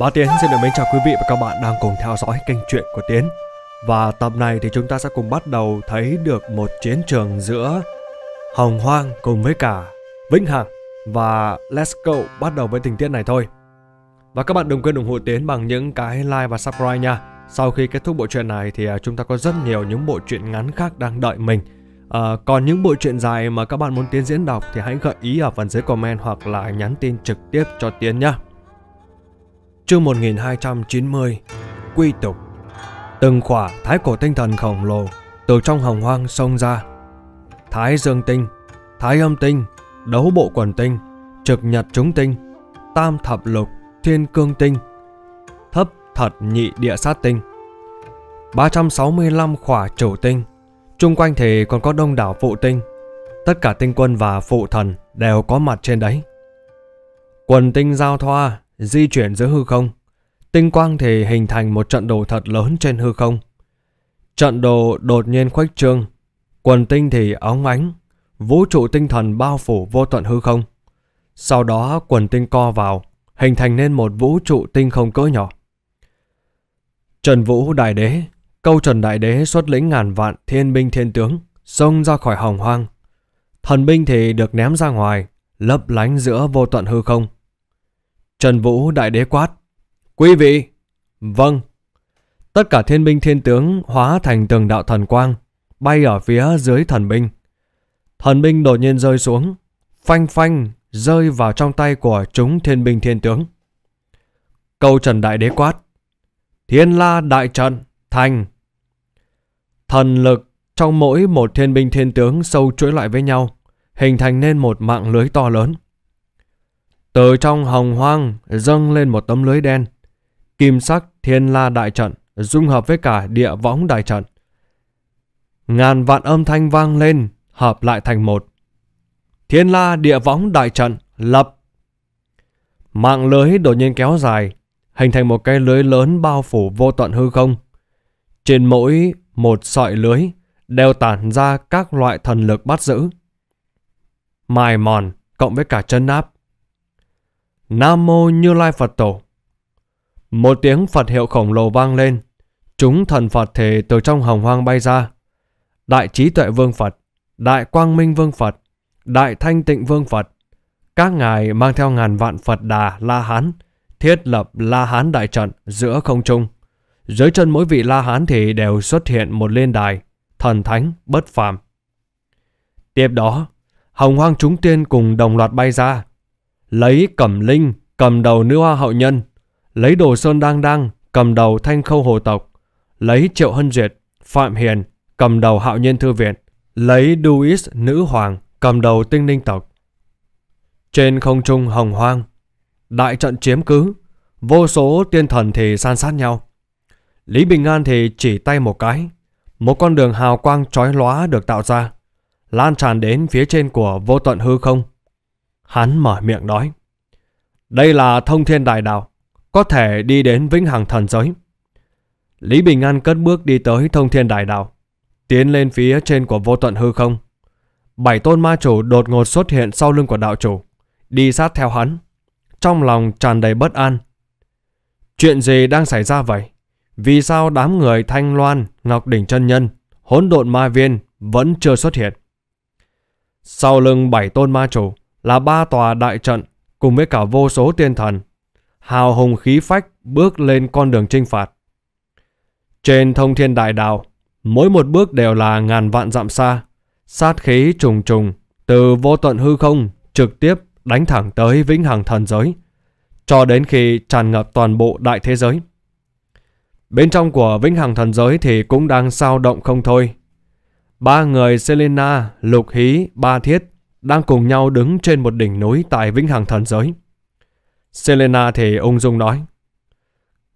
Bá Tiến xin được mến chào quý vị và các bạn đang cùng theo dõi kênh truyện của Tiến. Và tập này thì chúng ta sẽ cùng bắt đầu thấy được một chiến trường giữa Hồng Hoang cùng với cả Vĩnh Hằng và Let's Go bắt đầu với tình tiết này thôi. Và các bạn đừng quên ủng hộ Tiến bằng những cái like và subscribe nha. Sau khi kết thúc bộ truyện này thì à, chúng ta có rất nhiều những bộ truyện ngắn khác đang đợi mình. À, còn những bộ truyện dài mà các bạn muốn Tiến diễn đọc thì hãy gợi ý ở phần dưới comment hoặc là nhắn tin trực tiếp cho Tiến nhé chương 1290, quy tục. Từng khỏa thái cổ tinh thần khổng lồ từ trong hồng hoang sông ra. Thái dương tinh, thái âm tinh, đấu bộ quần tinh, trực nhật chúng tinh, tam thập lục, thiên cương tinh, thấp thật nhị địa sát tinh. 365 khỏa chủ tinh, chung quanh thì còn có đông đảo phụ tinh. Tất cả tinh quân và phụ thần đều có mặt trên đấy. Quần tinh giao thoa, di chuyển giữa hư không. Tinh quang thì hình thành một trận đồ thật lớn trên hư không. Trận đồ đột nhiên khuếch trương, quần tinh thì óng ánh, vũ trụ tinh thần bao phủ vô tận hư không. Sau đó quần tinh co vào, hình thành nên một vũ trụ tinh không cỡ nhỏ. Trần Vũ Đại Đế, câu Trần Đại Đế xuất lĩnh ngàn vạn thiên binh thiên tướng, xông ra khỏi hồng hoang. Thần binh thì được ném ra ngoài, lấp lánh giữa vô tận hư không. Trần Vũ đại đế quát. Quý vị! Vâng! Tất cả thiên binh thiên tướng hóa thành từng đạo thần quang, bay ở phía dưới thần binh. Thần binh đột nhiên rơi xuống, phanh phanh rơi vào trong tay của chúng thiên binh thiên tướng. Câu Trần Đại Đế quát. Thiên la đại trận, thành. Thần lực trong mỗi một thiên binh thiên tướng sâu chuỗi lại với nhau, hình thành nên một mạng lưới to lớn. Từ trong hồng hoang dâng lên một tấm lưới đen. Kim sắc thiên la đại trận dung hợp với cả địa võng đại trận. Ngàn vạn âm thanh vang lên, hợp lại thành một. Thiên la địa võng đại trận lập. Mạng lưới đột nhiên kéo dài, hình thành một cái lưới lớn bao phủ vô tận hư không. Trên mỗi một sợi lưới đều tản ra các loại thần lực bắt giữ. Mài mòn cộng với cả chân áp Nam Mô Như Lai Phật Tổ. Một tiếng Phật hiệu khổng lồ vang lên, chúng thần Phật thể từ trong hồng hoang bay ra. Đại trí tuệ vương Phật, đại quang minh vương Phật, đại thanh tịnh vương Phật. Các ngài mang theo ngàn vạn Phật đà La Hán, thiết lập La Hán đại trận giữa không trung. Dưới chân mỗi vị La Hán thì đều xuất hiện một liên đài, thần thánh, bất phàm. Tiếp đó, hồng hoang chúng tiên cùng đồng loạt bay ra, lấy cẩm linh cầm đầu nữ hoa hậu nhân, lấy đồ sơn đang đang cầm đầu thanh khâu hồ tộc, lấy triệu hân duyệt, phạm hiền cầm đầu hạo nhân thư viện, lấy Duis nữ hoàng cầm đầu tinh ninh tộc. Trên không trung hồng hoang, đại trận chiếm cứ, vô số tiên thần thì san sát nhau. Lý Bình An thì chỉ tay một cái, một con đường hào quang trói lóa được tạo ra, lan tràn đến phía trên của vô tận hư không. Hắn mở miệng nói. Đây là thông thiên đại đạo, có thể đi đến vĩnh hằng thần giới. Lý Bình An cất bước đi tới thông thiên đại đạo, tiến lên phía trên của vô tận hư không. Bảy tôn ma chủ đột ngột xuất hiện sau lưng của đạo chủ, đi sát theo hắn, trong lòng tràn đầy bất an. Chuyện gì đang xảy ra vậy? Vì sao đám người Thanh Loan, Ngọc Đỉnh chân Nhân, hỗn độn ma viên vẫn chưa xuất hiện? Sau lưng bảy tôn ma chủ, là ba tòa đại trận cùng với cả vô số tiên thần, hào hùng khí phách bước lên con đường chinh phạt. Trên thông thiên đại đạo, mỗi một bước đều là ngàn vạn dặm xa, sát khí trùng trùng từ vô tận hư không trực tiếp đánh thẳng tới vĩnh hằng thần giới, cho đến khi tràn ngập toàn bộ đại thế giới. Bên trong của vĩnh hằng thần giới thì cũng đang sao động không thôi. Ba người Selena, Lục Hí, Ba Thiết đang cùng nhau đứng trên một đỉnh núi tại Vĩnh Hằng Thần Giới. Selena thì ung dung nói.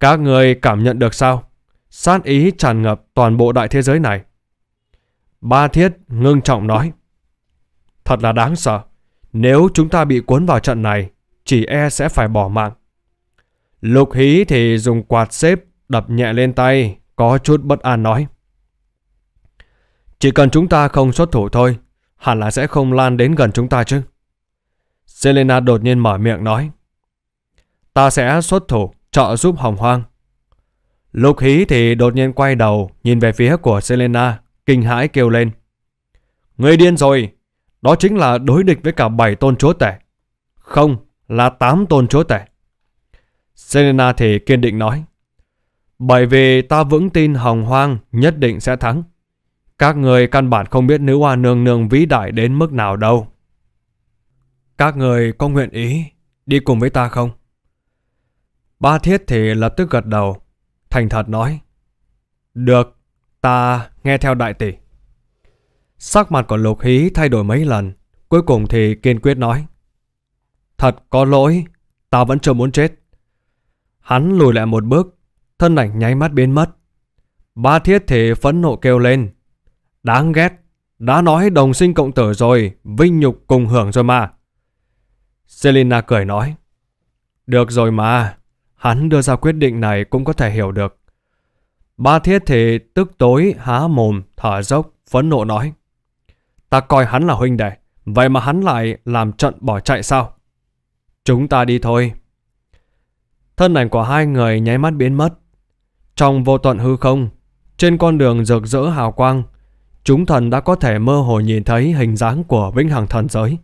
Các người cảm nhận được sao? Sát ý tràn ngập toàn bộ đại thế giới này. Ba Thiết ngưng trọng nói. Thật là đáng sợ. Nếu chúng ta bị cuốn vào trận này, chỉ e sẽ phải bỏ mạng. Lục hí thì dùng quạt xếp đập nhẹ lên tay, có chút bất an nói. Chỉ cần chúng ta không xuất thủ thôi, hẳn là sẽ không lan đến gần chúng ta chứ. Selena đột nhiên mở miệng nói. Ta sẽ xuất thủ trợ giúp hồng hoang. Lục hí thì đột nhiên quay đầu nhìn về phía của Selena, kinh hãi kêu lên. Người điên rồi, đó chính là đối địch với cả bảy tôn chúa tể. Không, là tám tôn chúa tể. Selena thì kiên định nói. Bởi vì ta vững tin hồng hoang nhất định sẽ thắng. Các người căn bản không biết nữ hoa nương nương vĩ đại đến mức nào đâu. Các người có nguyện ý đi cùng với ta không? Ba thiết thì lập tức gật đầu, thành thật nói. Được, ta nghe theo đại tỷ. Sắc mặt của lục hí thay đổi mấy lần, cuối cùng thì kiên quyết nói. Thật có lỗi, ta vẫn chưa muốn chết. Hắn lùi lại một bước, thân ảnh nháy mắt biến mất. Ba thiết thì phẫn nộ kêu lên. Đáng ghét, đã nói đồng sinh cộng tử rồi, vinh nhục cùng hưởng rồi mà. Selina cười nói, được rồi mà, hắn đưa ra quyết định này cũng có thể hiểu được. Ba thiết thì tức tối, há mồm, thở dốc, phẫn nộ nói. Ta coi hắn là huynh đệ, vậy mà hắn lại làm trận bỏ chạy sao? Chúng ta đi thôi. Thân ảnh của hai người nháy mắt biến mất. Trong vô tận hư không, trên con đường rực rỡ hào quang, chúng thần đã có thể mơ hồ nhìn thấy hình dáng của vĩnh hằng thần giới.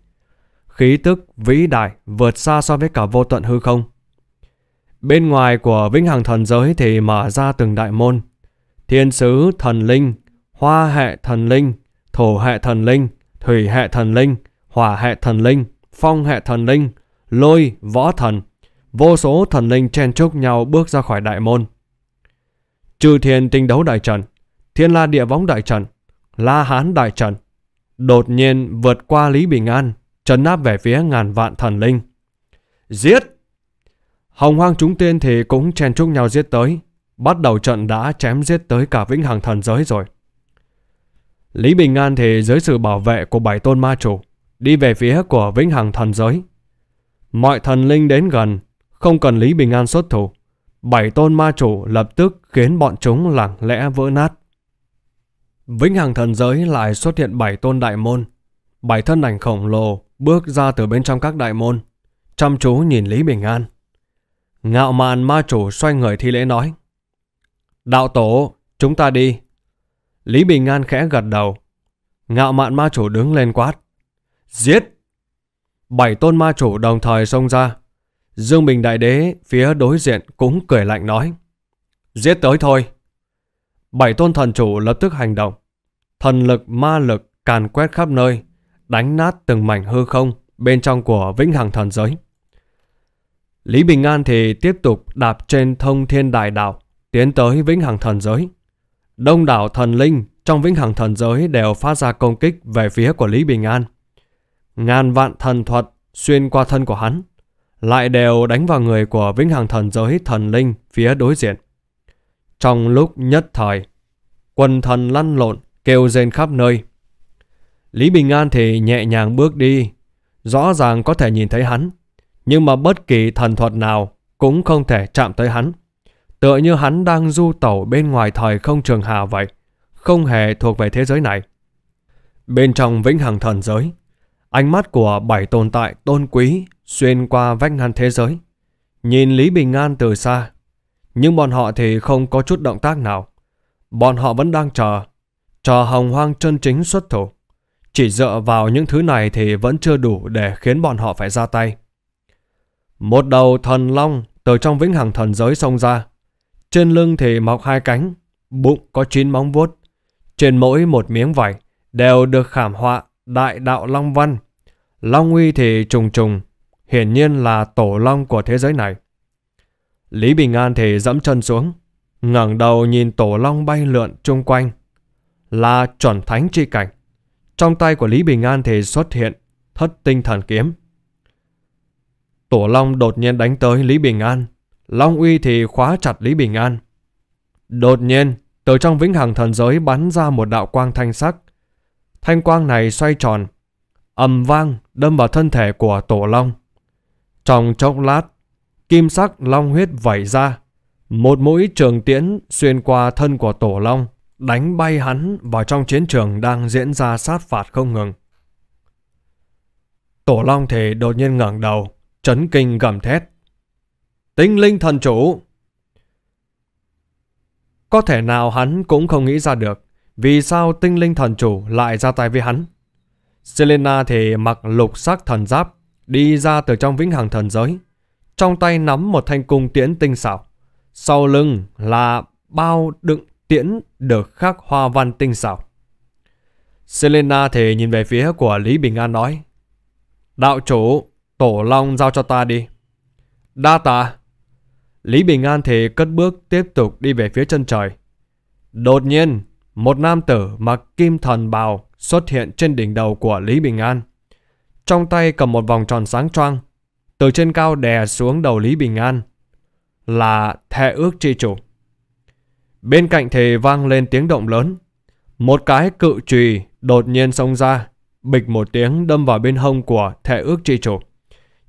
Khí tức vĩ đại vượt xa so với cả vô tận hư không. Bên ngoài của vĩnh hằng thần giới thì mở ra từng đại môn. Thiên sứ thần linh, hoa hệ thần linh, thổ hệ thần linh, thủy hệ thần linh, hỏa hệ thần linh, phong hệ thần linh, lôi, võ thần. Vô số thần linh chen chúc nhau bước ra khỏi đại môn. Trừ thiên tinh đấu đại trận, thiên la địa võng đại trận, La Hán đại trận, đột nhiên vượt qua Lý Bình An, trấn áp về phía ngàn vạn thần linh. Giết! Hồng hoang chúng tiên thì cũng chen chúc nhau giết tới, bắt đầu trận đã chém giết tới cả vĩnh hằng thần giới rồi. Lý Bình An thì dưới sự bảo vệ của bảy tôn ma chủ, đi về phía của vĩnh hằng thần giới. Mọi thần linh đến gần, không cần Lý Bình An xuất thủ. Bảy tôn ma chủ lập tức khiến bọn chúng lặng lẽ vỡ nát. Vĩnh Hằng Thần Giới lại xuất hiện bảy tôn đại môn. Bảy thân ảnh khổng lồ bước ra từ bên trong các đại môn, chăm chú nhìn Lý Bình An. Ngạo mạn ma chủ xoay người thi lễ nói. Đạo tổ, chúng ta đi. Lý Bình An khẽ gật đầu. Ngạo mạn ma chủ đứng lên quát. Giết! Bảy tôn ma chủ đồng thời xông ra. Dương Bình Đại Đế phía đối diện cũng cười lạnh nói. Giết tới thôi bảy tôn thần chủ lập tức hành động. Thần lực ma lực càn quét khắp nơi, đánh nát từng mảnh hư không bên trong của vĩnh hằng thần giới. Lý Bình An thì tiếp tục đạp trên thông thiên đại đạo, tiến tới vĩnh hằng thần giới. Đông đảo thần linh trong vĩnh hằng thần giới đều phát ra công kích về phía của Lý Bình An. Ngàn vạn thần thuật xuyên qua thân của hắn, lại đều đánh vào người của vĩnh hằng thần giới thần linh phía đối diện. Trong lúc nhất thời, quần thần lăn lộn, kêu rên khắp nơi. Lý Bình An thì nhẹ nhàng bước đi, rõ ràng có thể nhìn thấy hắn, nhưng mà bất kỳ thần thuật nào cũng không thể chạm tới hắn. Tựa như hắn đang du tẩu bên ngoài thời không trường hà vậy, không hề thuộc về thế giới này. Bên trong vĩnh hằng thần giới, ánh mắt của bảy tồn tại tôn quý xuyên qua vách ngăn thế giới. Nhìn Lý Bình An từ xa, nhưng bọn họ thì không có chút động tác nào. Bọn họ vẫn đang chờ. Chờ hồng hoang chân chính xuất thủ. Chỉ dựa vào những thứ này thì vẫn chưa đủ để khiến bọn họ phải ra tay. Một đầu thần long từ trong vĩnh hằng thần giới xông ra. Trên lưng thì mọc hai cánh, bụng có chín móng vuốt. Trên mỗi một miếng vải đều được khảm họa đại đạo long văn. Long uy thì trùng trùng, hiển nhiên là tổ long của thế giới này. Lý Bình An thì dẫm chân xuống, ngẩng đầu nhìn tổ long bay lượn chung quanh. Là chuẩn thánh chi cảnh. Trong tay của Lý Bình An thì xuất hiện thất tinh thần kiếm. Tổ long đột nhiên đánh tới Lý Bình An. Long uy thì khóa chặt Lý Bình An. Đột nhiên, từ trong vĩnh hằng thần giới bắn ra một đạo quang thanh sắc. Thanh quang này xoay tròn, ầm vang đâm vào thân thể của tổ long. Trong chốc lát, kim sắc long huyết vẩy ra. Một mũi trường tiễn xuyên qua thân của tổ long, đánh bay hắn vào trong chiến trường đang diễn ra sát phạt không ngừng. Tổ long thể đột nhiên ngẩng đầu, chấn kinh gầm thét. Tinh linh thần chủ! Có thể nào hắn cũng không nghĩ ra được vì sao tinh linh thần chủ lại ra tay với hắn. Selena thì mặc lục sắc thần giáp, đi ra từ trong vĩnh hằng thần giới trong tay nắm một thanh cung tiễn tinh xảo. Sau lưng là bao đựng tiễn được khắc hoa văn tinh xảo. Selena thì nhìn về phía của Lý Bình An nói Đạo chủ, Tổ Long giao cho ta đi. Đa tạ. Lý Bình An thì cất bước tiếp tục đi về phía chân trời. Đột nhiên, một nam tử mặc kim thần bào xuất hiện trên đỉnh đầu của Lý Bình An. Trong tay cầm một vòng tròn sáng choang, từ trên cao đè xuống đầu Lý Bình An là thệ ước tri chủ. Bên cạnh thì vang lên tiếng động lớn. Một cái cự trùy đột nhiên xông ra, bịch một tiếng đâm vào bên hông của thệ ước tri chủ.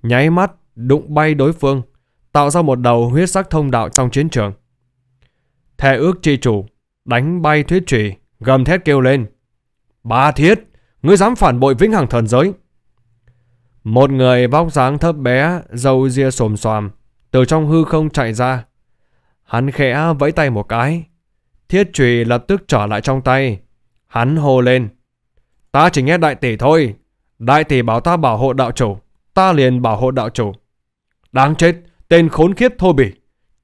Nháy mắt đụng bay đối phương, tạo ra một đầu huyết sắc thông đạo trong chiến trường. Thệ ước tri chủ đánh bay thuyết trùy, gầm thét kêu lên. Ba thiết, ngươi dám phản bội vĩnh hằng thần giới. Một người vóc dáng thấp bé, râu ria xồm xoàm, từ trong hư không chạy ra. Hắn khẽ vẫy tay một cái. Thiết trùy lập tức trở lại trong tay. Hắn hô lên. Ta chỉ nghe đại tỷ thôi. Đại tỷ bảo ta bảo hộ đạo chủ. Ta liền bảo hộ đạo chủ. Đáng chết, tên khốn khiếp thô bỉ.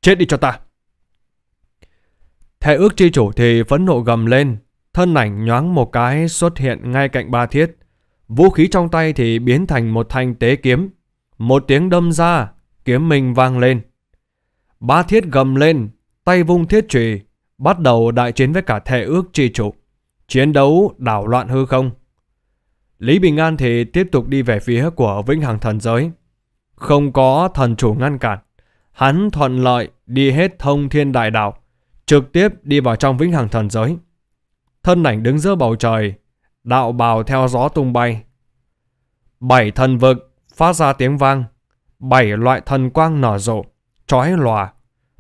Chết đi cho ta. Thẻ ước chi chủ thì phẫn nộ gầm lên. Thân ảnh nhoáng một cái xuất hiện ngay cạnh ba thiết. Vũ khí trong tay thì biến thành một thanh tế kiếm. Một tiếng đâm ra, kiếm mình vang lên. Ba thiết gầm lên, tay vung thiết trùy, bắt đầu đại chiến với cả thệ ước tri chủ. Chiến đấu đảo loạn hư không. Lý Bình An thì tiếp tục đi về phía của Vĩnh Hằng Thần Giới. Không có thần chủ ngăn cản, hắn thuận lợi đi hết thông thiên đại đạo, trực tiếp đi vào trong Vĩnh Hằng Thần Giới. Thân ảnh đứng giữa bầu trời, đạo bào theo gió tung bay. Bảy thần vực phát ra tiếng vang, bảy loại thần quang nở rộ, trói lòa.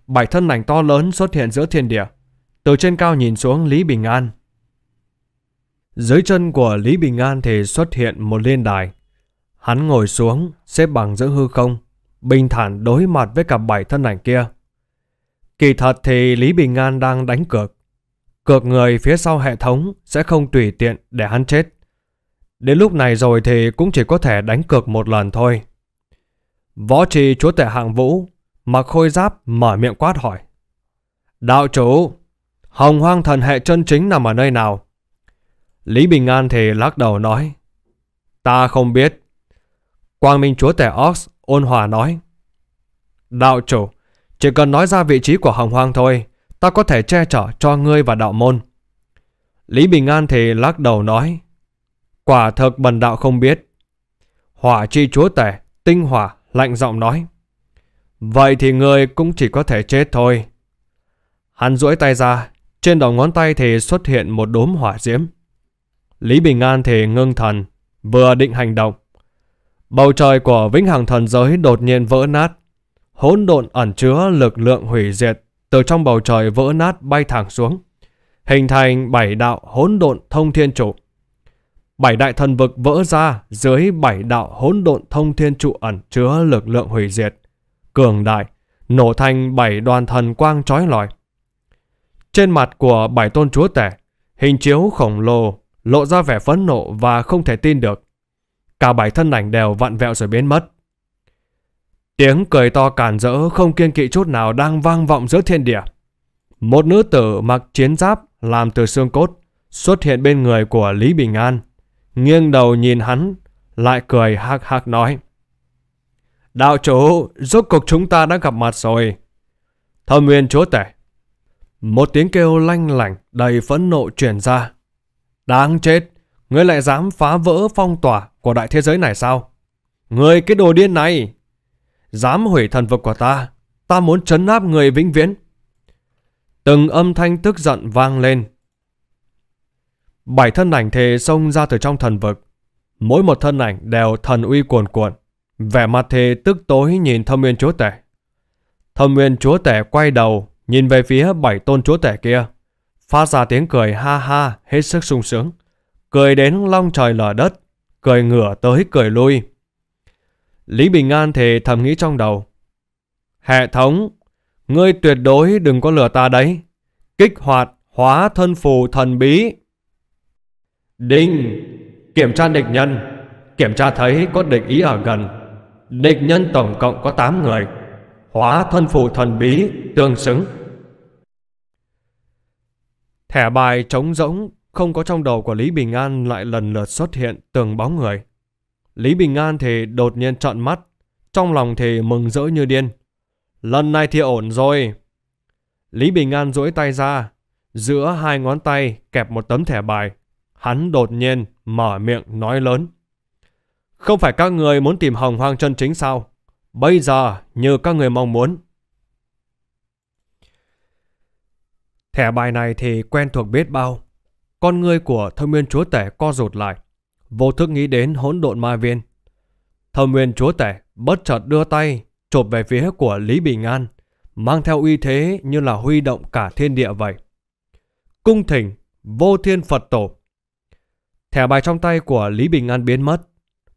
Bảy thân ảnh to lớn xuất hiện giữa thiên địa, từ trên cao nhìn xuống Lý Bình An. Dưới chân của Lý Bình An thì xuất hiện một liên đài. Hắn ngồi xuống, xếp bằng giữa hư không, bình thản đối mặt với cả bảy thân ảnh kia. Kỳ thật thì Lý Bình An đang đánh cược. Cược người phía sau hệ thống sẽ không tùy tiện để hắn chết. Đến lúc này rồi thì cũng chỉ có thể đánh cược một lần thôi. Võ trì chúa tể hạng vũ, mặc khôi giáp mở miệng quát hỏi. Đạo chủ, hồng hoang thần hệ chân chính nằm ở nơi nào? Lý Bình An thì lắc đầu nói. Ta không biết. Quang Minh chúa tể Ox ôn hòa nói. Đạo chủ, chỉ cần nói ra vị trí của hồng hoang thôi, ta có thể che chở cho ngươi và đạo môn. Lý Bình An thì lắc đầu nói, quả thật bần đạo không biết. Hỏa chi chúa tể, tinh hỏa, lạnh giọng nói, vậy thì ngươi cũng chỉ có thể chết thôi. Hắn duỗi tay ra, trên đầu ngón tay thì xuất hiện một đốm hỏa diễm. Lý Bình An thì ngưng thần, vừa định hành động. Bầu trời của vĩnh hằng thần giới đột nhiên vỡ nát. Hỗn độn ẩn chứa lực lượng hủy diệt từ trong bầu trời vỡ nát bay thẳng xuống, hình thành bảy đạo hỗn độn thông thiên trụ. Bảy đại thần vực vỡ ra dưới bảy đạo hỗn độn thông thiên trụ ẩn chứa lực lượng hủy diệt, cường đại, nổ thành bảy đoàn thần quang trói lọi. Trên mặt của bảy tôn chúa tể, hình chiếu khổng lồ lộ ra vẻ phẫn nộ và không thể tin được. Cả bảy thân ảnh đều vặn vẹo rồi biến mất. Tiếng cười to cản rỡ không kiên kỵ chút nào đang vang vọng giữa thiên địa. Một nữ tử mặc chiến giáp làm từ xương cốt xuất hiện bên người của Lý Bình An. Nghiêng đầu nhìn hắn, lại cười hạc hạc nói. Đạo chủ, rốt cuộc chúng ta đã gặp mặt rồi. Thâm nguyên chúa tể. Một tiếng kêu lanh lảnh đầy phẫn nộ truyền ra. Đáng chết, ngươi lại dám phá vỡ phong tỏa của đại thế giới này sao? Ngươi cái đồ điên này, dám hủy thần vực của ta, ta muốn trấn áp người vĩnh viễn. Từng âm thanh tức giận vang lên. Bảy thân ảnh thề xông ra từ trong thần vực. Mỗi một thân ảnh đều thần uy cuồn cuộn. Vẻ mặt thề tức tối nhìn thâm nguyên chúa tể. Thâm nguyên chúa tể quay đầu, nhìn về phía bảy tôn chúa tể kia. Phát ra tiếng cười ha ha, hết sức sung sướng. Cười đến long trời lở đất, cười ngửa tới cười lui. Lý Bình An thề thầm nghĩ trong đầu. Hệ thống, ngươi tuyệt đối đừng có lừa ta đấy. Kích hoạt hóa thân phù thần bí. Đinh, kiểm tra địch nhân. Kiểm tra thấy có địch ý ở gần. Địch nhân tổng cộng có 8 người. Hóa thân phù thần bí tương xứng. Thẻ bài trống rỗng không có trong đầu của Lý Bình An lại lần lượt xuất hiện từng bóng người. Lý Bình An thì đột nhiên trợn mắt, trong lòng thì mừng rỡ như điên. Lần này thì ổn rồi. Lý Bình An duỗi tay ra, giữa hai ngón tay kẹp một tấm thẻ bài. Hắn đột nhiên mở miệng nói lớn. Không phải các người muốn tìm hồng hoang chân chính sao? Bây giờ như các người mong muốn. Thẻ bài này thì quen thuộc biết bao. Con người của thông nguyên chúa tể co rụt lại vô thức nghĩ đến hỗn độn ma viên. Thâm nguyên chúa tể bất chợt đưa tay chộp về phía của Lý Bình An, mang theo uy thế như là huy động cả thiên địa vậy. Cung thỉnh, vô thiên Phật tổ. Thẻ bài trong tay của Lý Bình An biến mất.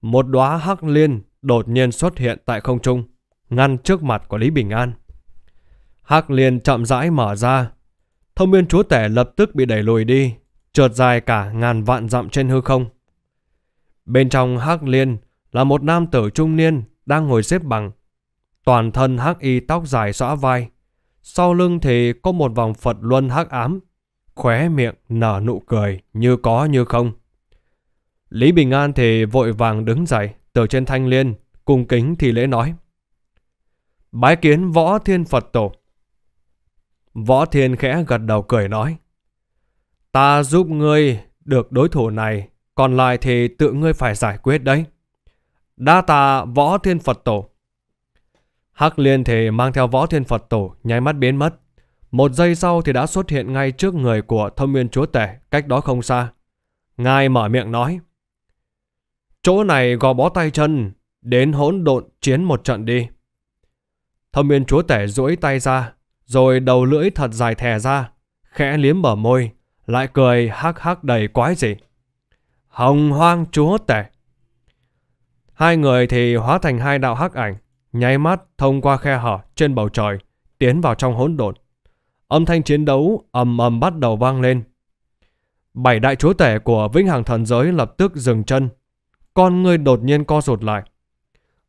Một đóa hắc liên đột nhiên xuất hiện tại không trung, ngăn trước mặt của Lý Bình An. Hắc liên chậm rãi mở ra. Thông nguyên chúa tể lập tức bị đẩy lùi đi, trượt dài cả ngàn vạn dặm trên hư không. Bên trong hắc liên là một nam tử trung niên đang ngồi xếp bằng. Toàn thân hắc y tóc dài xõa vai. Sau lưng thì có một vòng Phật luân hắc ám. Khóe miệng nở nụ cười như có như không. Lý Bình An thì vội vàng đứng dậy từ trên thanh liên, cung kính thì lễ nói. Bái kiến võ thiên Phật tổ. Võ thiên khẽ gật đầu cười nói. Ta giúp ngươi được đối thủ này còn lại thì tự ngươi phải giải quyết đấy. Đa tạ võ thiên Phật tổ. Hắc liên thì mang theo võ thiên Phật tổ nháy mắt biến mất. Một giây sau thì đã xuất hiện ngay trước người của thâm nguyên chúa tể cách đó không xa. Ngài mở miệng nói. Chỗ này gò bó tay chân, đến hỗn độn chiến một trận đi. Thâm nguyên chúa tể duỗi tay ra, rồi đầu lưỡi thật dài thè ra, khẽ liếm bờ môi, lại cười hắc hắc đầy quái dị. Hồng hoang chúa tể. Hai người thì hóa thành hai đạo hắc ảnh, nháy mắt thông qua khe hở trên bầu trời, tiến vào trong hỗn độn. Âm thanh chiến đấu ầm ầm bắt đầu vang lên. Bảy đại chúa tể của vĩnh hằng thần giới lập tức dừng chân. Con người đột nhiên co rụt lại.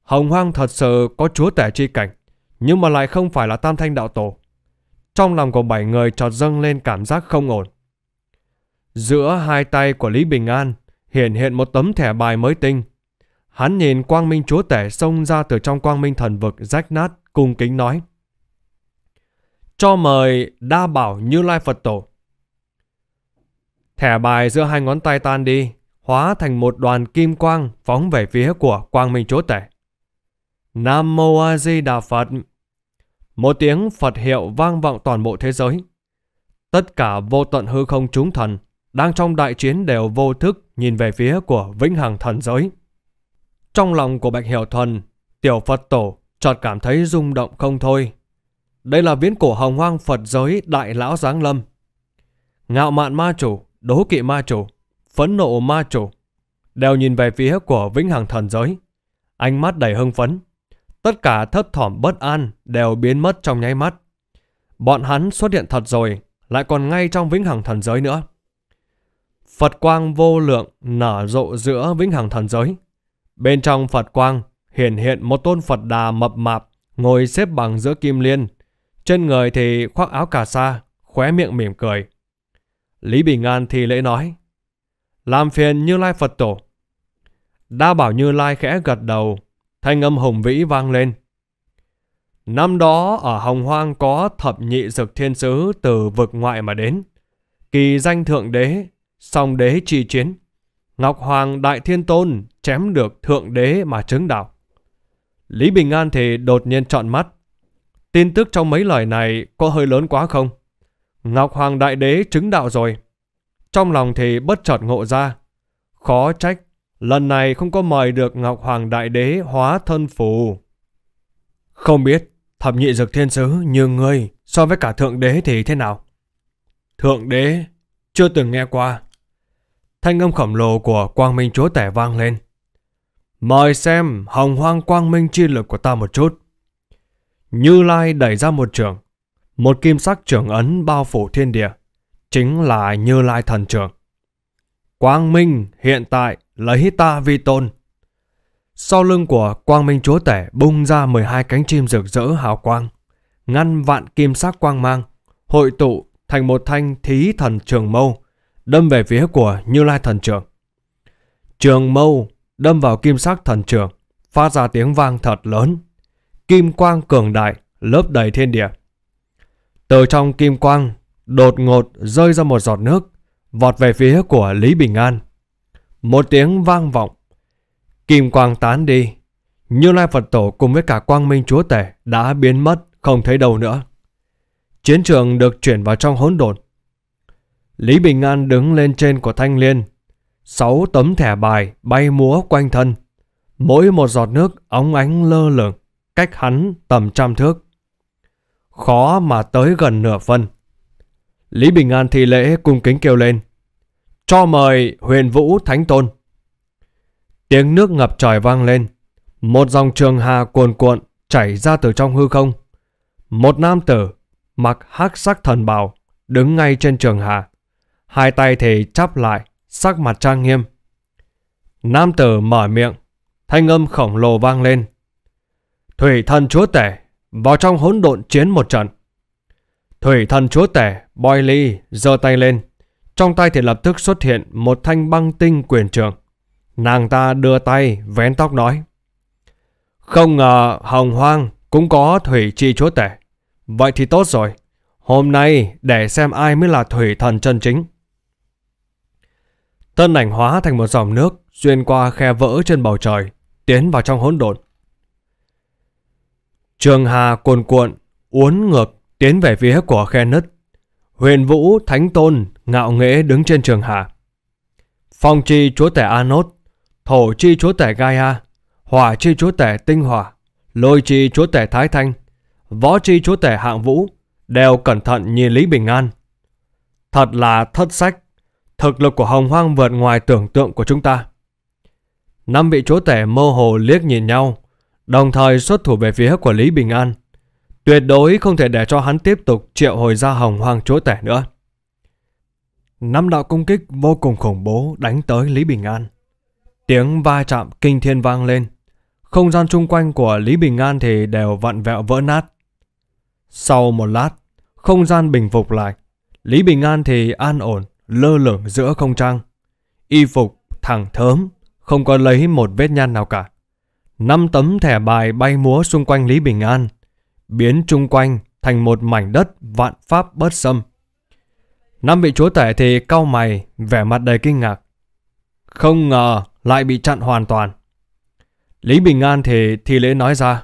Hồng hoang thật sự có chúa tể chi cảnh, nhưng mà lại không phải là tam thanh đạo tổ. Trong lòng của bảy người trọt dâng lên cảm giác không ổn. Giữa hai tay của Lý Bình An hiện hiện một tấm thẻ bài mới tinh. Hắn nhìn quang minh chúa tể xông ra từ trong quang minh thần vực rách nát, cung kính nói. Cho mời đa bảo như lai Phật tổ. Thẻ bài giữa hai ngón tay tan đi, hóa thành một đoàn kim quang phóng về phía của quang minh chúa tể. Nam Mô A Di Đà Phật Một tiếng Phật hiệu vang vọng toàn bộ thế giới. Tất cả vô tận hư không chúng thần đang trong đại chiến đều vô thức nhìn về phía của vĩnh hằng thần giới. Trong lòng của Bạch Hiểu Thuần, tiểu Phật tổ chợt cảm thấy rung động không thôi. Đây là viễn cổ hồng hoang Phật giới đại lão giáng lâm. Ngạo mạn ma chủ, đố kỵ ma chủ, phẫn nộ ma chủ, đều nhìn về phía của vĩnh hằng thần giới. Ánh mắt đầy hưng phấn. Tất cả thấp thỏm bất an đều biến mất trong nháy mắt. Bọn hắn xuất hiện thật rồi, lại còn ngay trong vĩnh hằng thần giới nữa. Phật quang vô lượng nở rộ giữa vĩnh hằng thần giới. Bên trong Phật quang hiển hiện một tôn Phật đà mập mạp ngồi xếp bằng giữa kim liên. Trên người thì khoác áo cà sa, khóe miệng mỉm cười. Lý Bình An thì lễ nói, làm phiền Như Lai Phật Tổ. Đa bảo Như Lai khẽ gật đầu, thanh âm hùng vĩ vang lên. Năm đó ở Hồng Hoang có thập nhị dực thiên sứ từ vực ngoại mà đến. Kỳ danh thượng đế song đế trì chiến, Ngọc Hoàng Đại Thiên Tôn chém được Thượng Đế mà chứng đạo. Lý Bình An thì đột nhiên trọn mắt. Tin tức trong mấy lời này có hơi lớn quá không? Ngọc Hoàng Đại Đế chứng đạo rồi. Trong lòng thì bất chợt ngộ ra. Khó trách, lần này không có mời được Ngọc Hoàng Đại Đế hóa thân phù. Không biết, thập nhị dược thiên sứ như ngươi so với cả Thượng Đế thì thế nào? Thượng Đế chưa từng nghe qua thanh âm khổng lồ của quang minh chúa tể vang lên. Mời xem hồng hoang quang minh chi lực của ta một chút. Như Lai đẩy ra một trường, một kim sắc trường ấn bao phủ thiên địa, chính là Như Lai thần trường. Quang minh hiện tại lấy ta vi tôn. Sau lưng của quang minh chúa tể bung ra 12 cánh chim rực rỡ hào quang, ngăn vạn kim sắc quang mang, hội tụ thành một thanh thí thần trường mâu, đâm về phía của Như Lai Thần Trưởng. Trường mâu đâm vào kim sắc thần trưởng, phát ra tiếng vang thật lớn. Kim quang cường đại, lớp đầy thiên địa. Từ trong kim quang, đột ngột rơi ra một giọt nước, vọt về phía của Lý Bình An. Một tiếng vang vọng, kim quang tán đi. Như Lai Phật Tổ cùng với cả quang minh chúa tể đã biến mất, không thấy đâu nữa. Chiến trường được chuyển vào trong hỗn độn, Lý Bình An đứng lên trên của Thanh Liên. Sáu tấm thẻ bài bay múa quanh thân. Mỗi một giọt nước óng ánh lơ lửng, cách hắn tầm trăm thước. Khó mà tới gần nửa phân. Lý Bình An thi lễ cung kính kêu lên. Cho mời huyền vũ thánh tôn. Tiếng nước ngập trời vang lên. Một dòng trường hà cuồn cuộn chảy ra từ trong hư không. Một nam tử mặc hắc sắc thần bào đứng ngay trên trường hà hai tay thì chắp lại, sắc mặt trang nghiêm. Nam tử mở miệng, thanh âm khổng lồ vang lên. Thủy thần chúa tể, vào trong hỗn độn chiến một trận. Thủy thần chúa tể, Boy Lee, giơ tay lên. Trong tay thì lập tức xuất hiện một thanh băng tinh quyền trường. Nàng ta đưa tay, vén tóc nói. Không ngờ hồng hoang cũng có thủy chi chúa tể. Vậy thì tốt rồi. Hôm nay để xem ai mới là thủy thần chân chính. Thân ảnh hóa thành một dòng nước xuyên qua khe vỡ trên bầu trời, tiến vào trong hỗn độn. Trường Hà cuồn cuộn, uốn ngược tiến về phía của khe nứt. Huyền Vũ Thánh Tôn ngạo nghễ đứng trên Trường Hà. Phong chi chúa tể Anốt, thổ chi chúa tể Gaia, hỏa chi chúa tể Tinh Hỏa, lôi chi chúa tể Thái Thanh, võ chi chúa tể Hạng Vũ đều cẩn thận nhìn Lý Bình An. Thật là thất sách Thực lực của Hồng Hoang vượt ngoài tưởng tượng của chúng ta. Năm vị chúa tể mơ hồ liếc nhìn nhau, đồng thời xuất thủ về phía của Lý Bình An. Tuyệt đối không thể để cho hắn tiếp tục triệu hồi ra Hồng Hoang chúa tể nữa. Năm đạo công kích vô cùng khủng bố đánh tới Lý Bình An. Tiếng va chạm kinh thiên vang lên. Không gian chung quanh của Lý Bình An thì đều vặn vẹo vỡ nát. Sau một lát, không gian bình phục lại. Lý Bình An thì an ổn, lơ lửng giữa không trăng, Y phục thẳng thớm, không có lấy một vết nhăn nào cả. Năm tấm thẻ bài bay múa xung quanh Lý Bình An, biến chung quanh thành một mảnh đất vạn pháp bất xâm. Năm vị chúa tể thì cau mày, vẻ mặt đầy kinh ngạc. Không ngờ lại bị chặn hoàn toàn. Lý Bình An thì thi lễ nói ra.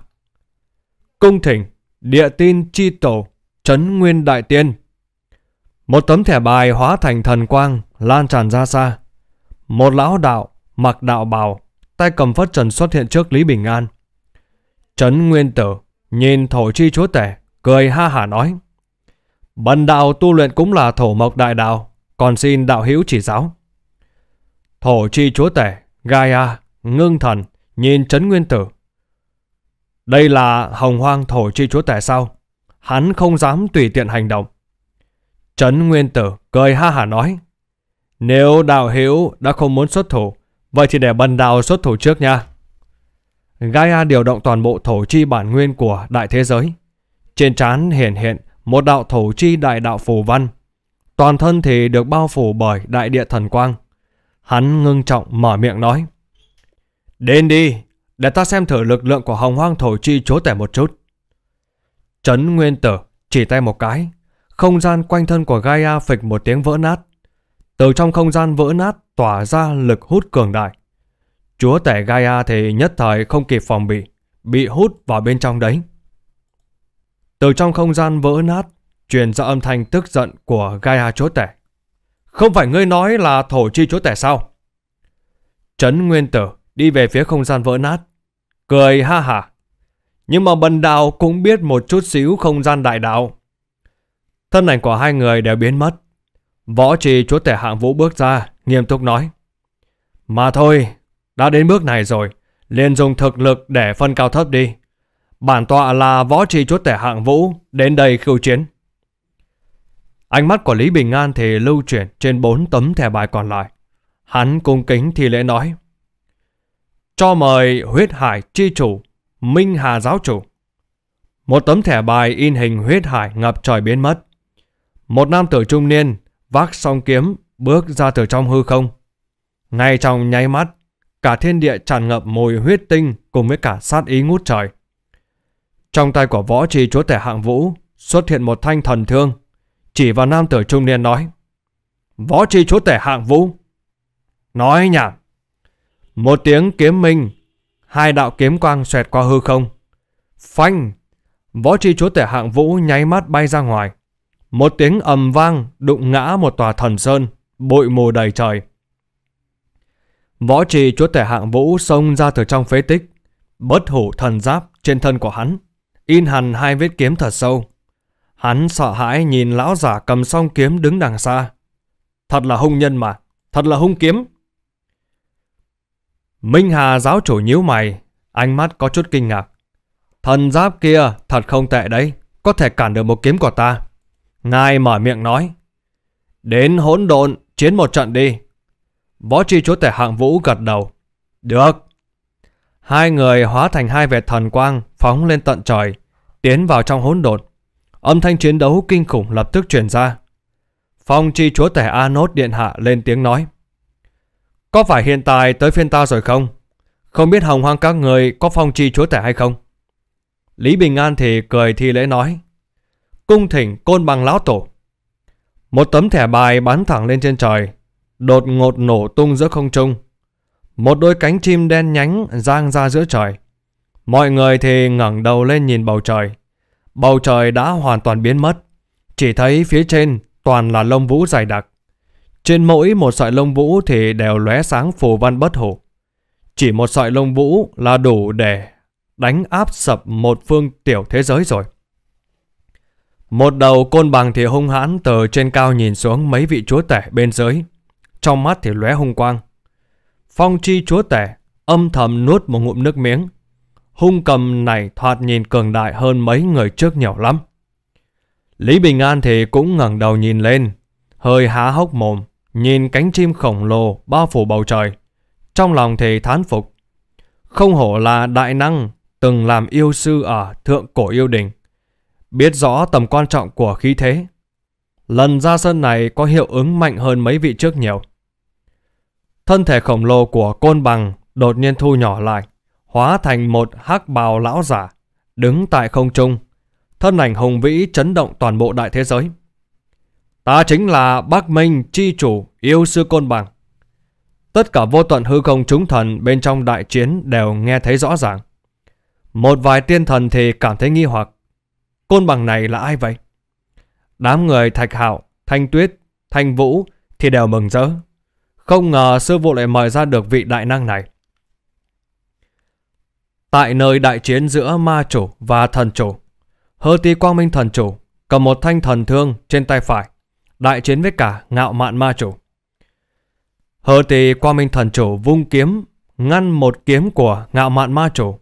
Cung thỉnh, địa tin chi tổ, trấn nguyên đại tiên, một tấm thẻ bài hóa thành thần quang, lan tràn ra xa. Một lão đạo, mặc đạo bào, tay cầm phất trần xuất hiện trước Lý Bình An. Trấn Nguyên Tử nhìn thổ chi chúa tể, cười ha hả nói. Bần đạo tu luyện cũng là thổ mộc đại đạo, còn xin đạo hữu chỉ giáo. Thổ chi chúa tể, Gaia, ngưng thần, nhìn Trấn Nguyên Tử. Đây là hồng hoang thổ chi chúa tể sao? Hắn không dám tùy tiện hành động. Trấn Nguyên Tử cười ha hả nói. Nếu đạo hữu đã không muốn xuất thủ, vậy thì để bần đạo xuất thủ trước nha. Gaia điều động toàn bộ thổ chi bản nguyên của đại thế giới. Trên trán hiển hiện một đạo thổ chi đại đạo phù văn. Toàn thân thì được bao phủ bởi đại địa thần quang. Hắn ngưng trọng mở miệng nói. Đến đi, để ta xem thử lực lượng của hồng hoang thổ chi chúa tể một chút. Trấn Nguyên Tử chỉ tay một cái, không gian quanh thân của Gaia phịch một tiếng vỡ nát. Từ trong không gian vỡ nát tỏa ra lực hút cường đại. Chúa tể Gaia thì nhất thời không kịp phòng bị, bị hút vào bên trong đấy. Từ trong không gian vỡ nát, truyền ra âm thanh tức giận của Gaia chúa tể. Không phải ngươi nói là thổ chi chúa tể sao? Trấn Nguyên Tử đi về phía không gian vỡ nát, cười ha hả. Nhưng mà bần đạo cũng biết một chút xíu không gian đại đạo. Thân ảnh của hai người đều biến mất. Võ trì chúa tể hạng vũ bước ra, nghiêm túc nói. Mà thôi, đã đến bước này rồi, liền dùng thực lực để phân cao thấp đi. Bản tọa là võ trì chúa tể hạng vũ, đến đây khiêu chiến. Ánh mắt của Lý Bình An thì lưu chuyển trên bốn tấm thẻ bài còn lại. Hắn cung kính thì lễ nói. Cho mời huyết hải chi chủ, Minh Hà giáo chủ. Một tấm thẻ bài in hình huyết hải ngập trời biến mất. Một nam tử trung niên vác song kiếm bước ra từ trong hư không. Ngay trong nháy mắt, cả thiên địa tràn ngập mùi huyết tinh cùng với cả sát ý ngút trời. Trong tay của võ trì chúa tể hạng vũ xuất hiện một thanh thần thương, chỉ vào nam tử trung niên nói. Võ trì chúa tể hạng vũ. Nói nhảm. Một tiếng kiếm minh, hai đạo kiếm quang xoẹt qua hư không. Phanh! Võ trì chúa tể hạng vũ nháy mắt bay ra ngoài. Một tiếng ầm vang đụng ngã một tòa thần sơn, bụi mù đầy trời. Võ trì chúa tể hạng vũ xông ra từ trong phế tích, bất hủ thần giáp trên thân của hắn, in hẳn hai vết kiếm thật sâu. Hắn sợ hãi nhìn lão giả cầm song kiếm đứng đằng xa. Thật là hung nhân mà, thật là hung kiếm. Minh Hà giáo chủ nhíu mày, ánh mắt có chút kinh ngạc. Thần giáp kia thật không tệ đấy, có thể cản được một kiếm của ta. Ngài mở miệng nói. Đến hỗn độn, chiến một trận đi. Võ tri chúa tể hạng vũ gật đầu. Được. Hai người hóa thành hai vệt thần quang phóng lên tận trời, tiến vào trong hỗn độn. Âm thanh chiến đấu kinh khủng lập tức truyền ra. Phong tri chúa tể nốt Điện Hạ lên tiếng nói. Có phải hiện tại tới phiên ta rồi không? Không biết hồng hoang các người có phong tri chúa tể hay không? Lý Bình An thì cười thi lễ nói cung thỉnh côn bằng lão tổ. Một tấm thẻ bài bắn thẳng lên trên trời, đột ngột nổ tung giữa không trung. Một đôi cánh chim đen nhánh giang ra giữa trời. Mọi người thì ngẩng đầu lên nhìn bầu trời. Bầu trời đã hoàn toàn biến mất. Chỉ thấy phía trên toàn là lông vũ dày đặc. Trên mỗi một sợi lông vũ thì đều lóe sáng phù văn bất hủ. Chỉ một sợi lông vũ là đủ để đánh áp sập một phương tiểu thế giới rồi. Một đầu côn bằng thì hung hãn từ trên cao nhìn xuống mấy vị chúa tể bên dưới. Trong mắt thì lóe hung quang. Phong chi chúa tể âm thầm nuốt một ngụm nước miếng. Hung cầm này thoạt nhìn cường đại hơn mấy người trước nhiều lắm. Lý Bình An thì cũng ngẩng đầu nhìn lên, hơi há hốc mồm, nhìn cánh chim khổng lồ bao phủ bầu trời. Trong lòng thì thán phục. Không hổ là đại năng từng làm yêu sư ở thượng cổ yêu đình biết rõ tầm quan trọng của khí thế. Lần ra sân này có hiệu ứng mạnh hơn mấy vị trước nhiều. Thân thể khổng lồ của côn bằng đột nhiên thu nhỏ lại, hóa thành một hắc bào lão giả, đứng tại không trung. Thân ảnh hùng vĩ chấn động toàn bộ đại thế giới. Ta chính là Bắc Minh chi chủ yêu sư côn bằng. Tất cả vô tận hư không chúng thần bên trong đại chiến đều nghe thấy rõ ràng. Một vài tiên thần thì cảm thấy nghi hoặc, Côn bằng này là ai vậy? Đám người Thạch Hạo, Thanh Tuyết, Thanh Vũ thì đều mừng rỡ. Không ngờ sư phụ lại mời ra được vị đại năng này. Tại nơi đại chiến giữa ma chủ và thần chủ, hơ tí quang minh thần chủ cầm một thanh thần thương trên tay phải, đại chiến với cả ngạo mạn ma chủ. Hơ tí quang minh thần chủ vung kiếm, ngăn một kiếm của ngạo mạn ma chủ.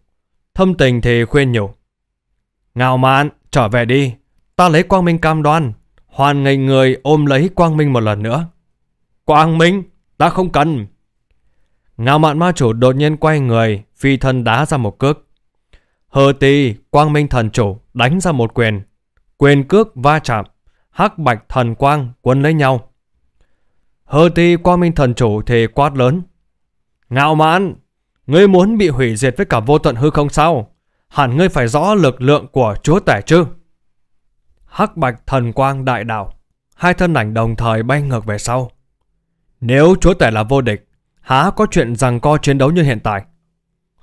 Thâm tình thì khuyên nhủ. Ngạo mạn, Trở về đi, ta lấy quang minh cam đoan, hoàn nghênh người ôm lấy quang minh một lần nữa. Quang minh, ta không cần. Ngạo mạn ma chủ đột nhiên quay người, phi thân đá ra một cước. Hờ tì, quang minh thần chủ đánh ra một quyền. Quyền cước va chạm, hắc bạch thần quang quấn lấy nhau. Hờ tì quang minh thần chủ thì quát lớn. Ngạo mạn, ngươi muốn bị hủy diệt với cả vô tận hư không sao? hẳn ngươi phải rõ lực lượng của chúa tể chứ. Hắc bạch thần quang đại đạo, hai thân ảnh đồng thời bay ngược về sau. Nếu chúa tể là vô địch, há có chuyện rằng co chiến đấu như hiện tại.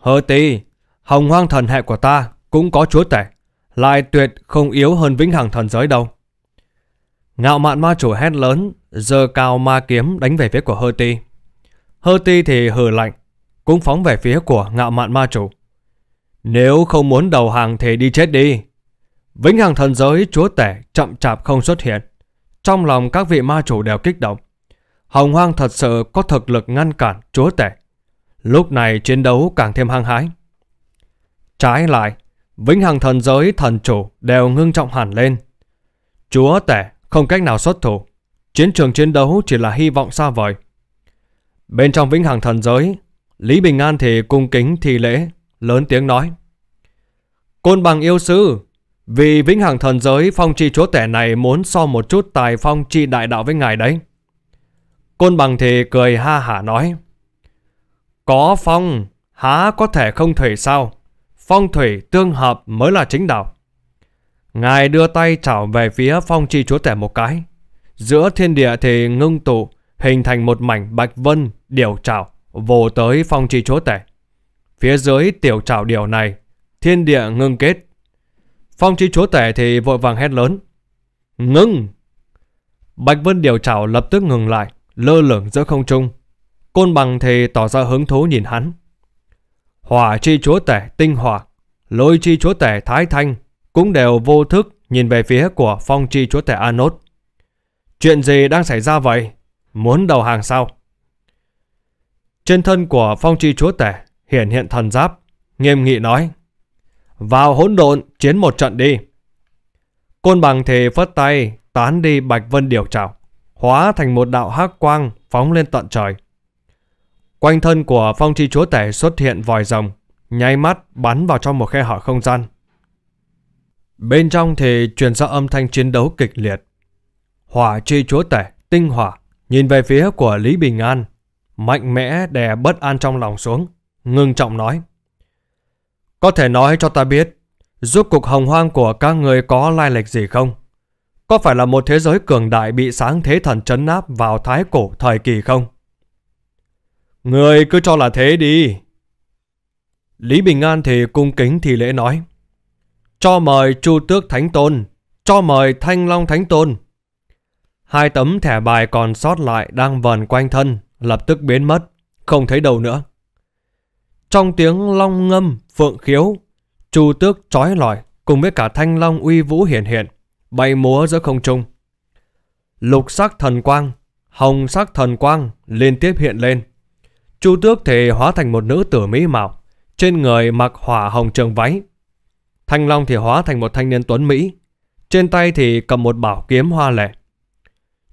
Hơ tí, hồng hoang thần hệ của ta cũng có chúa tể, lại tuyệt không yếu hơn vĩnh hằng thần giới đâu. Ngạo mạn ma chủ hét lớn, giơ cao ma kiếm đánh về phía của Hơ ti. Hơ ti thì hừ lạnh, cũng phóng về phía của ngạo mạn ma chủ. Nếu không muốn đầu hàng thì đi chết đi. Vĩnh hằng thần giới chúa tể chậm chạp không xuất hiện. Trong lòng các vị ma chủ đều kích động. Hồng hoang thật sự có thực lực ngăn cản chúa tể. Lúc này chiến đấu càng thêm hăng hái. Trái lại, vĩnh hằng thần giới thần chủ đều ngưng trọng hẳn lên. Chúa tể không cách nào xuất thủ. Chiến trường chiến đấu chỉ là hy vọng xa vời. Bên trong vĩnh hằng thần giới, Lý Bình An thì cung kính thi lễ lớn tiếng nói. Côn bằng yêu sư, vì vĩnh hằng thần giới phong chi chúa tể này muốn so một chút tài phong chi đại đạo với ngài đấy. Côn bằng thì cười ha hả nói. Có phong, há có thể không thủy sao? Phong thủy tương hợp mới là chính đạo. Ngài đưa tay chảo về phía phong chi chúa tể một cái. Giữa thiên địa thì ngưng tụ, hình thành một mảnh bạch vân, điều trảo, vồ tới phong chi chúa tể. Phía dưới tiểu trảo điều này, thiên địa ngưng kết. Phong chi chúa tể thì vội vàng hét lớn. Ngưng! Bạch Vân điều trảo lập tức ngừng lại, lơ lửng giữa không trung. Côn bằng thì tỏ ra hứng thú nhìn hắn. Hỏa chi chúa tể tinh hỏa, lôi chi chúa tể thái thanh cũng đều vô thức nhìn về phía của phong chi chúa tể Anốt. Chuyện gì đang xảy ra vậy? Muốn đầu hàng sao? Trên thân của phong chi chúa tể hiển hiện thần giáp, nghiêm nghị nói. Vào hỗn độn, chiến một trận đi. Côn bằng thề phất tay, tán đi bạch vân điều trảo, hóa thành một đạo hắc quang phóng lên tận trời. Quanh thân của phong chi chúa tể xuất hiện vòi rồng, nháy mắt bắn vào trong một khe hở không gian. Bên trong thì truyền ra âm thanh chiến đấu kịch liệt. Hỏa chi chúa tể, tinh hỏa, nhìn về phía của Lý Bình An, mạnh mẽ đè bất an trong lòng xuống ngưng trọng nói. Có thể nói cho ta biết, giúp cục hồng hoang của các người có lai lịch gì không? Có phải là một thế giới cường đại bị sáng thế thần chấn áp vào thái cổ thời kỳ không? Người cứ cho là thế đi. Lý Bình An thì cung kính thì lễ nói. Cho mời Chu Tước Thánh Tôn, cho mời Thanh Long Thánh Tôn. Hai tấm thẻ bài còn sót lại đang vần quanh thân, lập tức biến mất, không thấy đầu nữa. Trong tiếng long ngâm, phượng khiếu, Chu tước trói lòi cùng với cả thanh long uy vũ hiển hiện, bay múa giữa không trung. Lục sắc thần quang, hồng sắc thần quang liên tiếp hiện lên. Chu tước thể hóa thành một nữ tử mỹ mạo, trên người mặc hỏa hồng trường váy. Thanh long thì hóa thành một thanh niên tuấn Mỹ, trên tay thì cầm một bảo kiếm hoa lệ.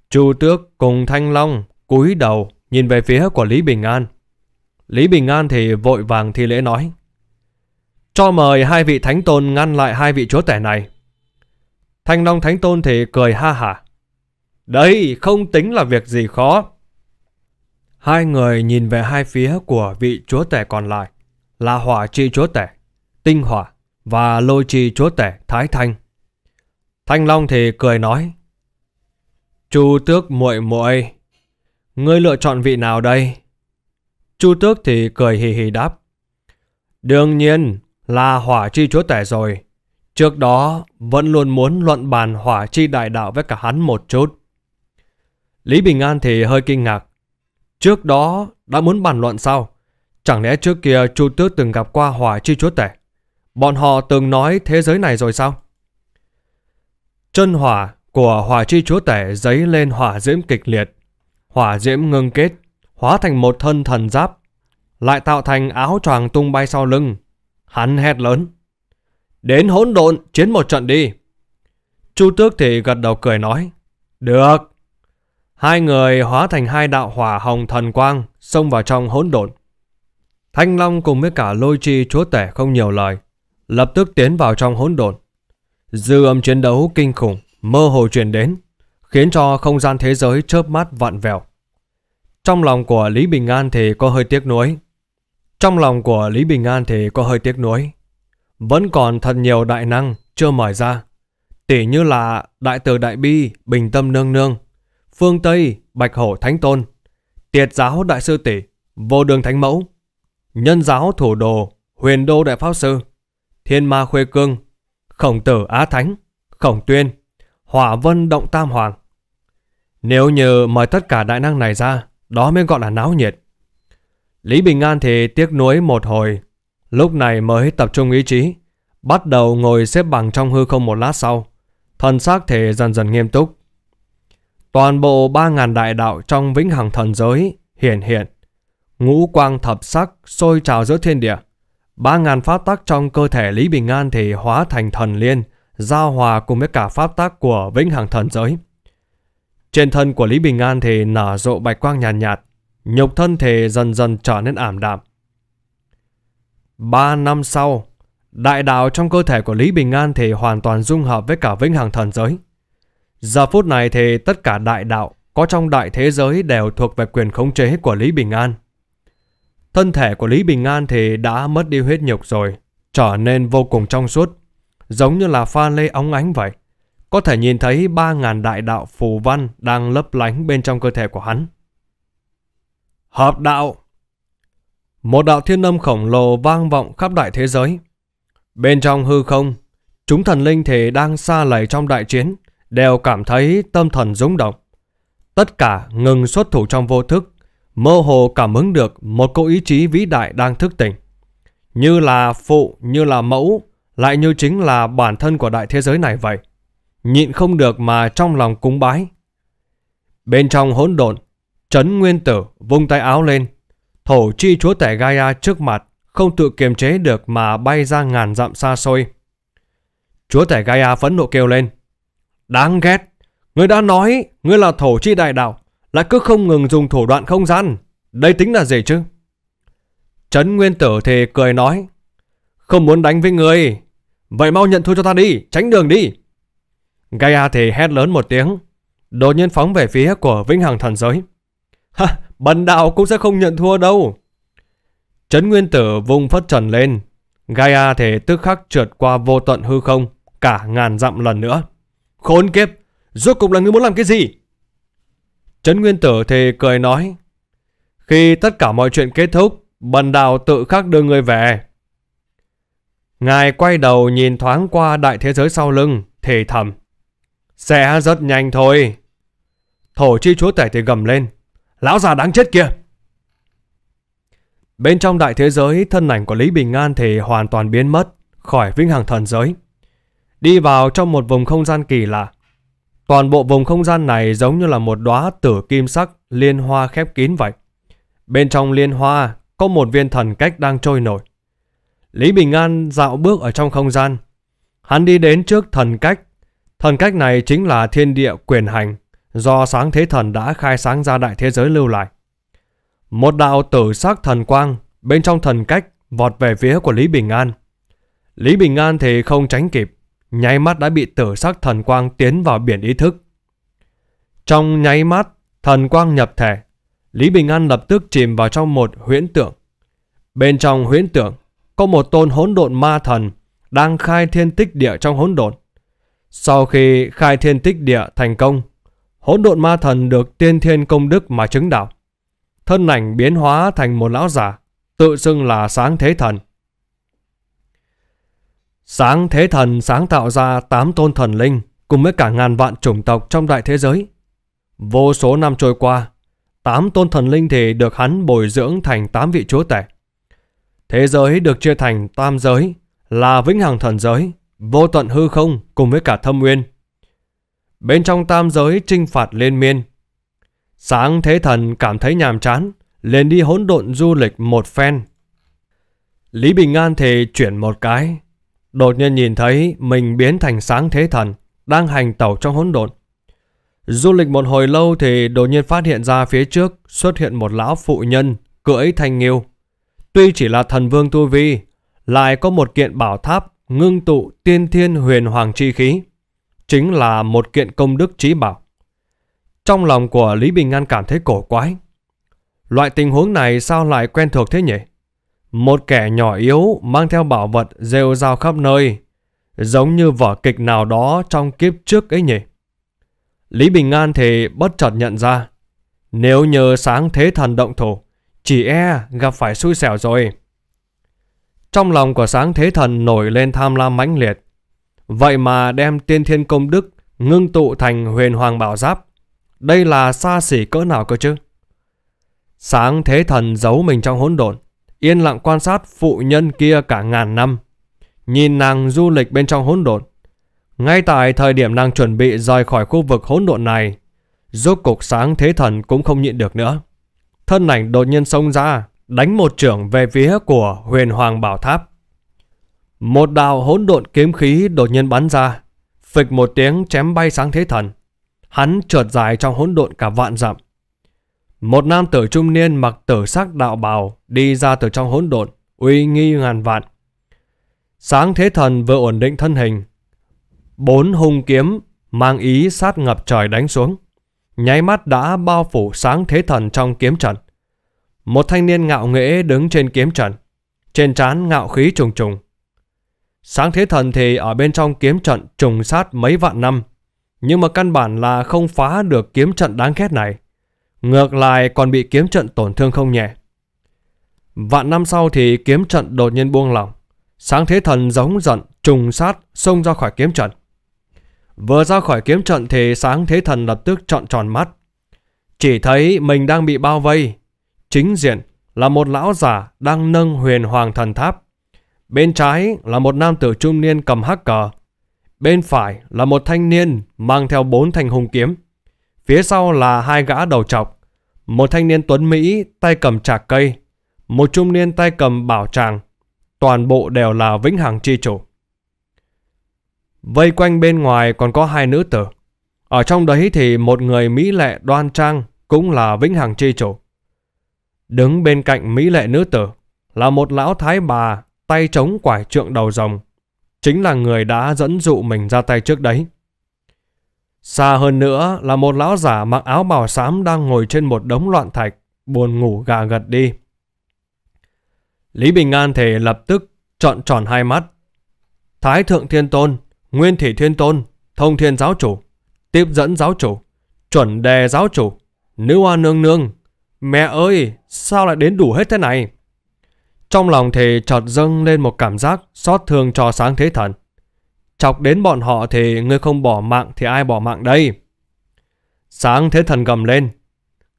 Chu tước cùng thanh long cúi đầu nhìn về phía của Lý Bình An. Lý Bình An thì vội vàng thi lễ nói. Cho mời hai vị thánh tôn ngăn lại hai vị chúa tể này. Thanh Long Thánh Tôn thì cười ha hả. Đây không tính là việc gì khó. Hai người nhìn về hai phía của vị chúa tể còn lại là Hỏa Chi chúa tể, Tinh Hỏa và Lôi Chi chúa tể Thái Thanh. Thanh Long thì cười nói: "Chu Tước muội muội, ngươi lựa chọn vị nào đây?" Chu tước thì cười hì hì đáp. Đương nhiên là hỏa chi chúa tể rồi. Trước đó vẫn luôn muốn luận bàn hỏa chi đại đạo với cả hắn một chút. Lý Bình An thì hơi kinh ngạc. Trước đó đã muốn bàn luận sao? Chẳng lẽ trước kia Chu Tước từng gặp qua hỏa chi chúa tể? Bọn họ từng nói thế giới này rồi sao? Chân hỏa của hỏa chi chúa tể giấy lên hỏa diễm kịch liệt. Hỏa diễm ngưng kết hóa thành một thân thần giáp, lại tạo thành áo choàng tung bay sau lưng. Hắn hét lớn. Đến hỗn độn, chiến một trận đi. Chu tước thì gật đầu cười nói. Được. Hai người hóa thành hai đạo hỏa hồng thần quang, xông vào trong hỗn độn. Thanh Long cùng với cả lôi chi chúa tể không nhiều lời, lập tức tiến vào trong hỗn độn. Dư âm chiến đấu kinh khủng, mơ hồ truyền đến, khiến cho không gian thế giới chớp mắt vặn vẹo. Trong lòng của Lý Bình An thì có hơi tiếc nuối. Trong lòng của Lý Bình An thì có hơi tiếc nuối. Vẫn còn thật nhiều đại năng chưa mời ra. Tỉ như là Đại Từ Đại Bi, Bình Tâm Nương Nương, Phương Tây, Bạch Hổ Thánh Tôn, Tiệt Giáo Đại Sư Tỷ, Vô Đường Thánh Mẫu, Nhân Giáo Thủ Đồ, Huyền Đô Đại Pháp Sư, Thiên Ma Khuê Cương, Khổng Tử Á Thánh, Khổng Tuyên, Hỏa Vân Động Tam Hoàng. Nếu như mời tất cả đại năng này ra, đó mới gọi là náo nhiệt. Lý Bình An thì tiếc nuối một hồi, lúc này mới tập trung ý chí, bắt đầu ngồi xếp bằng trong hư không một lát sau, thần xác thể dần dần nghiêm túc. Toàn bộ 3.000 đại đạo trong vĩnh hằng thần giới hiện hiện, ngũ quang thập sắc sôi trào giữa thiên địa. Ba ngàn pháp tắc trong cơ thể Lý Bình An thì hóa thành thần liên, giao hòa cùng với cả pháp tắc của vĩnh hằng thần giới. Trên thân của Lý Bình An thì nở rộ bạch quang nhàn nhạt, nhạt, nhục thân thể dần dần trở nên ảm đạm. Ba năm sau, đại đạo trong cơ thể của Lý Bình An thì hoàn toàn dung hợp với cả vĩnh hằng thần giới. Giờ phút này thì tất cả đại đạo có trong đại thế giới đều thuộc về quyền khống chế của Lý Bình An. Thân thể của Lý Bình An thì đã mất đi huyết nhục rồi, trở nên vô cùng trong suốt, giống như là pha lê óng ánh vậy có thể nhìn thấy 3.000 đại đạo phù văn đang lấp lánh bên trong cơ thể của hắn. Hợp đạo Một đạo thiên âm khổng lồ vang vọng khắp đại thế giới. Bên trong hư không, chúng thần linh thể đang xa lầy trong đại chiến đều cảm thấy tâm thần rúng động. Tất cả ngừng xuất thủ trong vô thức, mơ hồ cảm ứng được một cô ý chí vĩ đại đang thức tỉnh. Như là phụ, như là mẫu, lại như chính là bản thân của đại thế giới này vậy nhịn không được mà trong lòng cúng bái. Bên trong hỗn độn, Trấn Nguyên Tử vung tay áo lên, thổ chi chúa tể Gaia trước mặt, không tự kiềm chế được mà bay ra ngàn dặm xa xôi. Chúa tể Gaia phẫn nộ kêu lên, Đáng ghét, ngươi đã nói ngươi là thổ chi đại đạo, lại cứ không ngừng dùng thủ đoạn không gian, đây tính là gì chứ? Trấn Nguyên Tử thì cười nói, Không muốn đánh với ngươi, vậy mau nhận thua cho ta đi, tránh đường đi. Gaia thì hét lớn một tiếng, đột nhiên phóng về phía của vĩnh hằng thần giới. Ha, bần đạo cũng sẽ không nhận thua đâu. Trấn Nguyên Tử vung phất trần lên, Gaia thể tức khắc trượt qua vô tận hư không, cả ngàn dặm lần nữa. Khốn kiếp, rốt cục là ngươi muốn làm cái gì? Trấn Nguyên Tử thì cười nói, khi tất cả mọi chuyện kết thúc, bần đạo tự khắc đưa ngươi về. Ngài quay đầu nhìn thoáng qua đại thế giới sau lưng, thì thầm. Sẽ rất nhanh thôi. Thổ chi chúa tể thì gầm lên. Lão già đáng chết kia. Bên trong đại thế giới, thân ảnh của Lý Bình An thì hoàn toàn biến mất khỏi vĩnh hằng thần giới. Đi vào trong một vùng không gian kỳ lạ. Toàn bộ vùng không gian này giống như là một đóa tử kim sắc liên hoa khép kín vậy. Bên trong liên hoa có một viên thần cách đang trôi nổi. Lý Bình An dạo bước ở trong không gian. Hắn đi đến trước thần cách Thần cách này chính là thiên địa quyền hành do sáng thế thần đã khai sáng ra đại thế giới lưu lại. Một đạo tử sắc thần quang bên trong thần cách vọt về phía của Lý Bình An. Lý Bình An thì không tránh kịp, nháy mắt đã bị tử sắc thần quang tiến vào biển ý thức. Trong nháy mắt, thần quang nhập thể, Lý Bình An lập tức chìm vào trong một huyễn tượng. Bên trong huyễn tượng có một tôn hỗn độn ma thần đang khai thiên tích địa trong hỗn độn. Sau khi khai thiên tích địa thành công, hỗn độn ma thần được tiên thiên công đức mà chứng đạo. Thân ảnh biến hóa thành một lão giả, tự xưng là sáng thế thần. Sáng thế thần sáng tạo ra tám tôn thần linh cùng với cả ngàn vạn chủng tộc trong đại thế giới. Vô số năm trôi qua, tám tôn thần linh thì được hắn bồi dưỡng thành tám vị chúa tể. Thế giới được chia thành tam giới là vĩnh hằng thần giới, vô tận hư không cùng với cả thâm nguyên. Bên trong tam giới trinh phạt liên miên. Sáng thế thần cảm thấy nhàm chán, liền đi hỗn độn du lịch một phen. Lý Bình An thì chuyển một cái, đột nhiên nhìn thấy mình biến thành sáng thế thần, đang hành tẩu trong hỗn độn. Du lịch một hồi lâu thì đột nhiên phát hiện ra phía trước xuất hiện một lão phụ nhân cưỡi thanh nghiêu. Tuy chỉ là thần vương tu vi, lại có một kiện bảo tháp ngưng tụ tiên thiên huyền hoàng chi khí, chính là một kiện công đức trí bảo. Trong lòng của Lý Bình An cảm thấy cổ quái. Loại tình huống này sao lại quen thuộc thế nhỉ? Một kẻ nhỏ yếu mang theo bảo vật rêu rao khắp nơi, giống như vở kịch nào đó trong kiếp trước ấy nhỉ? Lý Bình An thì bất chợt nhận ra, nếu nhờ sáng thế thần động thủ, chỉ e gặp phải xui xẻo rồi. Trong lòng của sáng thế thần nổi lên tham lam mãnh liệt. Vậy mà đem tiên thiên công đức ngưng tụ thành huyền hoàng bảo giáp. Đây là xa xỉ cỡ nào cơ chứ? Sáng thế thần giấu mình trong hỗn độn, yên lặng quan sát phụ nhân kia cả ngàn năm. Nhìn nàng du lịch bên trong hỗn độn. Ngay tại thời điểm nàng chuẩn bị rời khỏi khu vực hỗn độn này, rốt cục sáng thế thần cũng không nhịn được nữa. Thân ảnh đột nhiên xông ra, đánh một trưởng về phía của huyền hoàng bảo tháp. Một đạo hỗn độn kiếm khí đột nhiên bắn ra, phịch một tiếng chém bay sáng thế thần. Hắn trượt dài trong hỗn độn cả vạn dặm. Một nam tử trung niên mặc tử sắc đạo bào đi ra từ trong hỗn độn, uy nghi ngàn vạn. Sáng thế thần vừa ổn định thân hình. Bốn hung kiếm mang ý sát ngập trời đánh xuống. Nháy mắt đã bao phủ sáng thế thần trong kiếm trận. Một thanh niên ngạo nghễ đứng trên kiếm trận, trên trán ngạo khí trùng trùng. Sáng thế thần thì ở bên trong kiếm trận trùng sát mấy vạn năm, nhưng mà căn bản là không phá được kiếm trận đáng ghét này. Ngược lại còn bị kiếm trận tổn thương không nhẹ. Vạn năm sau thì kiếm trận đột nhiên buông lỏng. Sáng thế thần giống giận, trùng sát, xông ra khỏi kiếm trận. Vừa ra khỏi kiếm trận thì sáng thế thần lập tức trọn tròn mắt. Chỉ thấy mình đang bị bao vây, chính diện là một lão giả đang nâng huyền hoàng thần tháp. Bên trái là một nam tử trung niên cầm hắc cờ. Bên phải là một thanh niên mang theo bốn thanh hùng kiếm. Phía sau là hai gã đầu trọc. Một thanh niên tuấn Mỹ tay cầm trạc cây. Một trung niên tay cầm bảo tràng. Toàn bộ đều là vĩnh hằng chi chủ. Vây quanh bên ngoài còn có hai nữ tử. Ở trong đấy thì một người Mỹ lệ đoan trang cũng là vĩnh hằng chi chủ. Đứng bên cạnh mỹ lệ nữ tử là một lão thái bà tay chống quải trượng đầu rồng. Chính là người đã dẫn dụ mình ra tay trước đấy. Xa hơn nữa là một lão giả mặc áo bào xám đang ngồi trên một đống loạn thạch, buồn ngủ gà gật đi. Lý Bình An thể lập tức trọn tròn hai mắt. Thái Thượng Thiên Tôn, Nguyên Thủy Thiên Tôn, Thông Thiên Giáo Chủ, Tiếp Dẫn Giáo Chủ, Chuẩn Đề Giáo Chủ, Nữ Hoa Nương Nương, Mẹ ơi, sao lại đến đủ hết thế này? Trong lòng thì chợt dâng lên một cảm giác xót thương cho sáng thế thần. Chọc đến bọn họ thì ngươi không bỏ mạng thì ai bỏ mạng đây? Sáng thế thần gầm lên.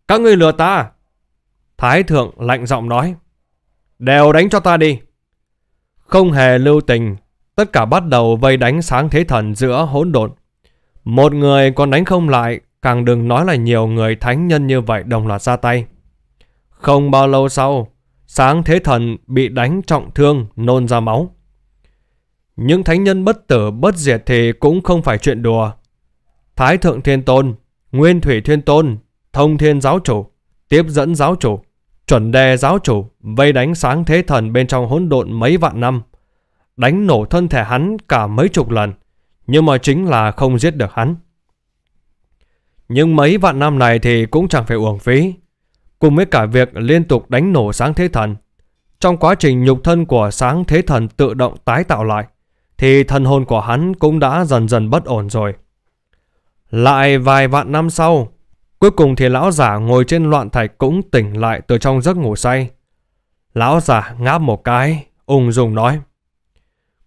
Các ngươi lừa ta! Thái thượng lạnh giọng nói. Đều đánh cho ta đi! Không hề lưu tình, tất cả bắt đầu vây đánh sáng thế thần giữa hỗn độn. Một người còn đánh không lại, càng đừng nói là nhiều người thánh nhân như vậy đồng loạt ra tay. Không bao lâu sau, sáng thế thần bị đánh trọng thương nôn ra máu. Những thánh nhân bất tử bất diệt thì cũng không phải chuyện đùa. Thái Thượng Thiên Tôn, Nguyên Thủy Thiên Tôn, Thông Thiên Giáo Chủ, Tiếp Dẫn Giáo Chủ, Chuẩn Đề Giáo Chủ vây đánh sáng thế thần bên trong hỗn độn mấy vạn năm. Đánh nổ thân thể hắn cả mấy chục lần, nhưng mà chính là không giết được hắn. Nhưng mấy vạn năm này thì cũng chẳng phải uổng phí cùng với cả việc liên tục đánh nổ sáng thế thần. Trong quá trình nhục thân của sáng thế thần tự động tái tạo lại, thì thần hồn của hắn cũng đã dần dần bất ổn rồi. Lại vài vạn năm sau, cuối cùng thì lão giả ngồi trên loạn thạch cũng tỉnh lại từ trong giấc ngủ say. Lão giả ngáp một cái, ung dung nói.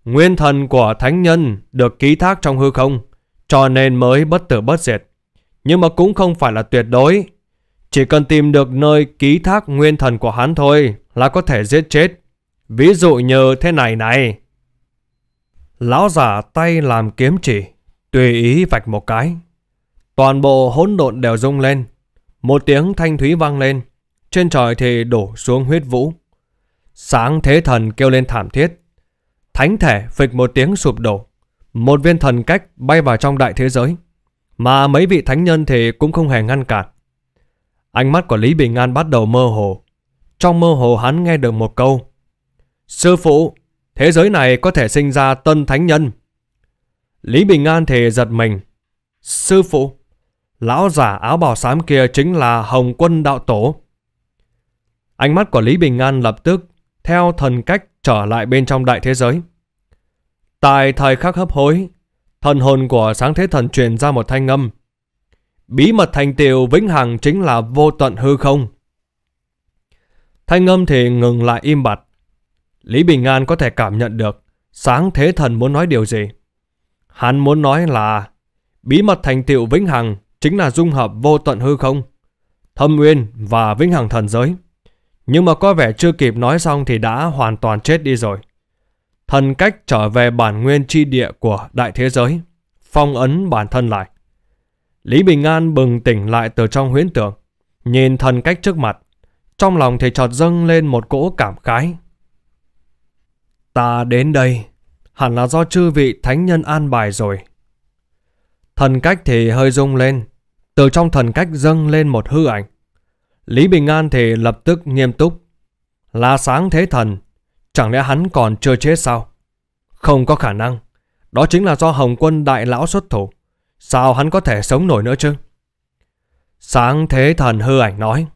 Nguyên thần của thánh nhân được ký thác trong hư không, cho nên mới bất tử bất diệt. Nhưng mà cũng không phải là tuyệt đối, chỉ cần tìm được nơi ký thác nguyên thần của hắn thôi là có thể giết chết. Ví dụ như thế này này. Lão giả tay làm kiếm chỉ, tùy ý vạch một cái. Toàn bộ hỗn độn đều rung lên. Một tiếng thanh thúy vang lên, trên trời thì đổ xuống huyết vũ. Sáng thế thần kêu lên thảm thiết. Thánh thể phịch một tiếng sụp đổ. Một viên thần cách bay vào trong đại thế giới. Mà mấy vị thánh nhân thì cũng không hề ngăn cản. Ánh mắt của Lý Bình An bắt đầu mơ hồ. Trong mơ hồ hắn nghe được một câu. Sư phụ, thế giới này có thể sinh ra tân thánh nhân. Lý Bình An thì giật mình. Sư phụ, lão giả áo bào xám kia chính là Hồng Quân Đạo Tổ. Ánh mắt của Lý Bình An lập tức theo thần cách trở lại bên trong đại thế giới. Tại thời khắc hấp hối, thần hồn của sáng thế thần truyền ra một thanh âm. Bí mật thành tựu vĩnh hằng chính là vô tận hư không. Thanh âm thì ngừng lại im bặt. Lý Bình An có thể cảm nhận được sáng thế thần muốn nói điều gì. Hắn muốn nói là bí mật thành tựu vĩnh hằng chính là dung hợp vô tận hư không, thâm nguyên và vĩnh hằng thần giới. Nhưng mà có vẻ chưa kịp nói xong thì đã hoàn toàn chết đi rồi. Thần cách trở về bản nguyên tri địa của đại thế giới, phong ấn bản thân lại. Lý Bình An bừng tỉnh lại từ trong huyễn tưởng, nhìn thần cách trước mặt, trong lòng thì chợt dâng lên một cỗ cảm khái. Ta đến đây, hẳn là do chư vị thánh nhân an bài rồi. Thần cách thì hơi rung lên, từ trong thần cách dâng lên một hư ảnh. Lý Bình An thì lập tức nghiêm túc. Là sáng thế thần, chẳng lẽ hắn còn chưa chết sao? Không có khả năng, đó chính là do Hồng quân đại lão xuất thủ. Sao hắn có thể sống nổi nữa chứ? Sáng thế thần hư ảnh nói.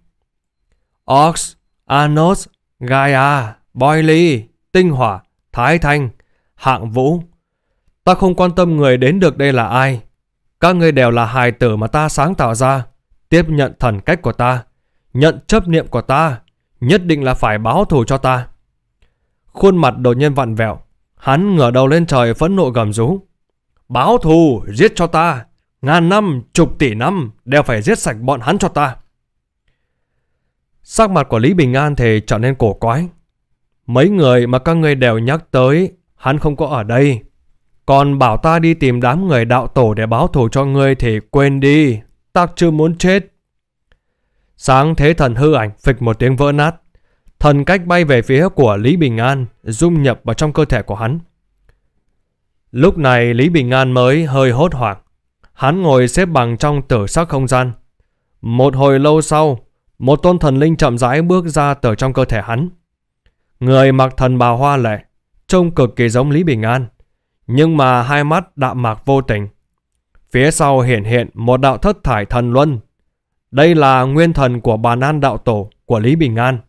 Ox, Anos, Gaia, Boily, Tinh Hỏa, Thái Thanh, Hạng Vũ. Ta không quan tâm người đến được đây là ai. Các ngươi đều là hài tử mà ta sáng tạo ra. Tiếp nhận thần cách của ta. Nhận chấp niệm của ta. Nhất định là phải báo thù cho ta. Khuôn mặt đột nhiên vặn vẹo. Hắn ngửa đầu lên trời phẫn nộ gầm rú. Báo thù giết cho ta, ngàn năm, chục tỷ năm đều phải giết sạch bọn hắn cho ta. Sắc mặt của Lý Bình An thì trở nên cổ quái. Mấy người mà các ngươi đều nhắc tới, hắn không có ở đây. Còn bảo ta đi tìm đám người đạo tổ để báo thù cho ngươi thì quên đi, ta chưa muốn chết. Sáng thế thần hư ảnh phịch một tiếng vỡ nát. Thần cách bay về phía của Lý Bình An, dung nhập vào trong cơ thể của hắn. Lúc này Lý Bình An mới hơi hốt hoảng. Hắn ngồi xếp bằng trong tử sắc không gian. Một hồi lâu sau, một tôn thần linh chậm rãi bước ra từ trong cơ thể hắn. Người mặc thần bào hoa lệ, trông cực kỳ giống Lý Bình An, nhưng mà hai mắt đạm mạc vô tình. Phía sau hiện hiện một đạo thất thải thần luân. Đây là nguyên thần của bà Nan đạo tổ của Lý Bình An.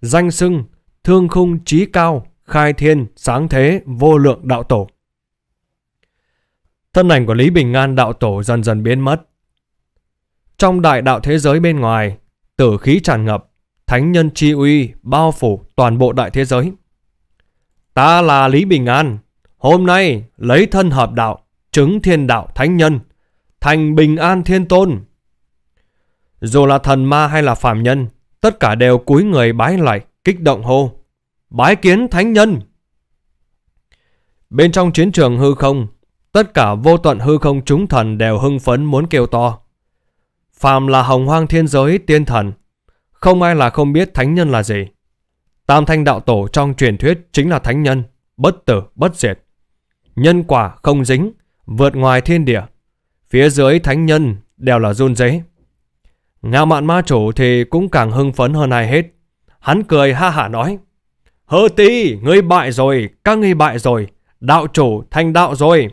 Danh xưng, thương khung trí cao, khai thiên, sáng thế, vô lượng đạo tổ thân ảnh của Lý Bình An đạo tổ dần dần biến mất. Trong đại đạo thế giới bên ngoài, tử khí tràn ngập, thánh nhân chi uy bao phủ toàn bộ đại thế giới. Ta là Lý Bình An, hôm nay lấy thân hợp đạo, chứng thiên đạo thánh nhân, thành bình an thiên tôn. Dù là thần ma hay là phạm nhân, tất cả đều cúi người bái lại, kích động hô. Bái kiến thánh nhân! Bên trong chiến trường hư không, Tất cả vô tận hư không chúng thần đều hưng phấn muốn kêu to. Phàm là hồng hoang thiên giới tiên thần, không ai là không biết thánh nhân là gì. Tam thanh đạo tổ trong truyền thuyết chính là thánh nhân, bất tử, bất diệt. Nhân quả không dính, vượt ngoài thiên địa. Phía dưới thánh nhân đều là run rế. Ngạo mạn ma chủ thì cũng càng hưng phấn hơn ai hết. Hắn cười ha hả nói. Hơ ti, ngươi bại rồi, các ngươi bại rồi. Đạo chủ thành đạo rồi.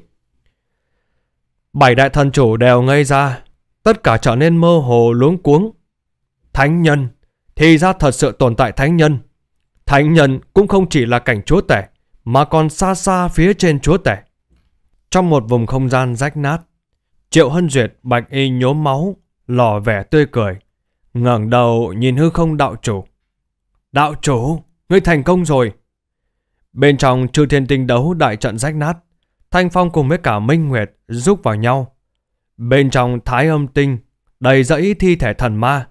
Bảy đại thần chủ đều ngây ra, tất cả trở nên mơ hồ luống cuống. Thánh nhân, thì ra thật sự tồn tại thánh nhân. Thánh nhân cũng không chỉ là cảnh chúa tể, mà còn xa xa phía trên chúa tể. Trong một vùng không gian rách nát, Triệu Hân Duyệt bạch y nhốm máu, lò vẻ tươi cười, ngẩng đầu nhìn hư không đạo chủ. Đạo chủ, ngươi thành công rồi. Bên trong chư thiên tinh đấu đại trận rách nát, Thanh Phong cùng với cả Minh Nguyệt rúc vào nhau. Bên trong thái âm tinh, đầy dẫy thi thể thần ma.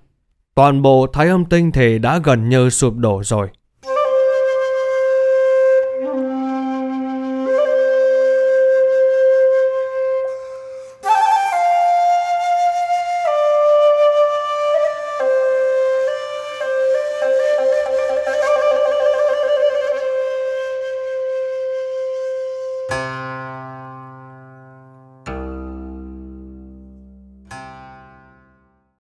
Toàn bộ thái âm tinh thì đã gần như sụp đổ rồi.